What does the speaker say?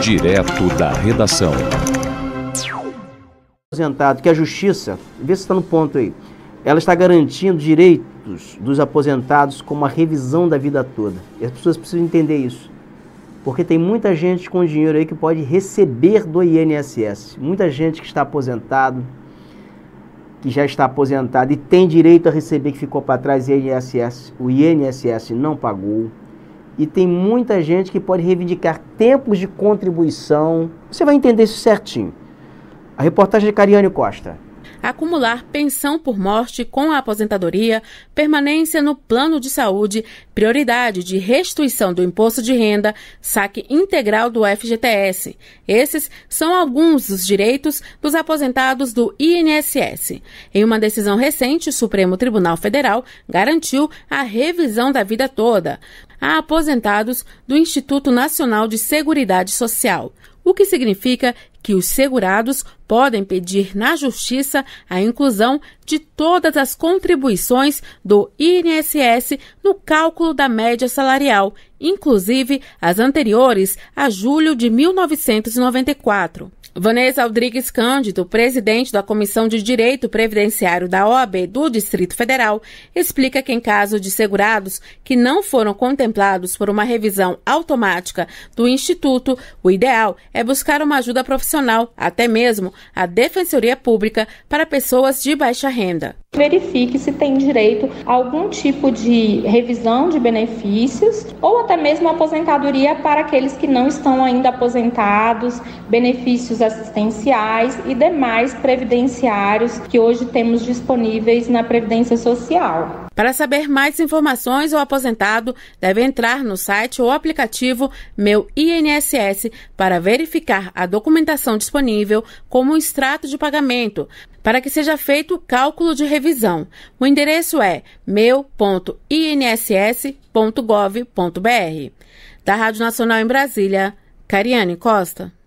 Direto da redação. Aposentado, que a justiça, vê se está no ponto aí, ela está garantindo direitos dos aposentados como a revisão da vida toda. E as pessoas precisam entender isso. Porque tem muita gente com dinheiro aí que pode receber do INSS. Muita gente que está aposentado, que já está aposentado e tem direito a receber que ficou para trás INSS, o INSS não pagou. E tem muita gente que pode reivindicar tempos de contribuição. Você vai entender isso certinho. A reportagem de Cariane Costa acumular pensão por morte com a aposentadoria, permanência no plano de saúde, prioridade de restituição do imposto de renda, saque integral do FGTS. Esses são alguns dos direitos dos aposentados do INSS. Em uma decisão recente, o Supremo Tribunal Federal garantiu a revisão da vida toda a aposentados do Instituto Nacional de Seguridade Social o que significa que os segurados podem pedir na Justiça a inclusão de todas as contribuições do INSS no cálculo da média salarial, inclusive as anteriores a julho de 1994. Vanessa Rodrigues Cândido, presidente da Comissão de Direito Previdenciário da OAB do Distrito Federal, explica que em caso de segurados que não foram contemplados por uma revisão automática do Instituto, o ideal é buscar uma ajuda profissional, até mesmo a Defensoria Pública, para pessoas de baixa renda. Verifique se tem direito a algum tipo de revisão de benefícios ou até mesmo aposentadoria para aqueles que não estão ainda aposentados, benefícios assistenciais e demais previdenciários que hoje temos disponíveis na Previdência Social. Para saber mais informações, o aposentado deve entrar no site ou aplicativo Meu INSS para verificar a documentação disponível, como extrato de pagamento, para que seja feito o cálculo de revisão. O endereço é meu.inss.gov.br. Da Rádio Nacional em Brasília, Cariane Costa.